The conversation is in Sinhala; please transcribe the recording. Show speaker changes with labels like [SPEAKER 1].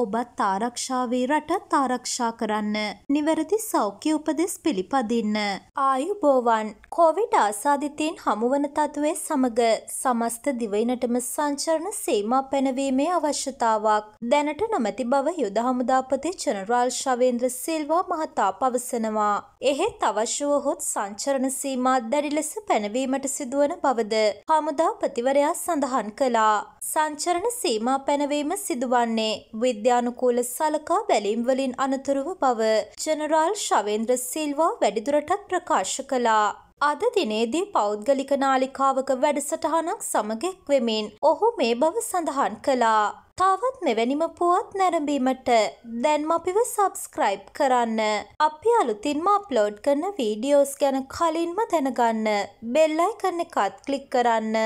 [SPEAKER 1] ඔබත් තාරක්ෂාවේ රටත් තාරක්ෂා කරන්න. නිවැරදි සෞඛ්‍ය උපදෙස් පිළිපදින්න. ආයුබෝවන් කොවිඩ් ආසාධිතයෙන් හමුවන තත්ත්වය සමග සමස්ත දිවයිනටම සංචරණ සීමා පැනවීමේ අවශ්‍යතාවක් දැනට නොමැති බව යුද හමුදාපති ජනරාල් ශවේන්ද්‍ර සිල්වා මහතා පවසනවා. එහෙත් අවශ්‍යව හොත් සංචරණ සීමා දැඩි ලෙස පැනවීමට සිදුවන බවද හමුදා ප්‍රතිවරයා සඳහන් කළා. සංචරණ සීමා පැනවීම සිදුවන්නේ විද් විද්‍යානුකූල සලකා බැලීම්වලින් අනතුරුව බව ජනරාල් ශවේන්ද්‍ර සිල්වා වැඩිදුරටත් ප්‍රකාශ කළා. අද දිනේදී පෞද්ගලික නාලිකාවක වැඩසටහනක් සමගෙක් වෙමින් ඔහු මේ බව සඳහන් කළා. තවත් මෙවැනිම පුවත් නැරඹීමට දැන්ම අපිව සබස්ක්‍රයිබ් කරන්න. අපි අලුතින්ම අප්ලෝඩ් කරන වීඩියෝස් ගැන කලින්ම දැනගන්න. බෙල්ලයි කරන එකත් කලික් කරන්න.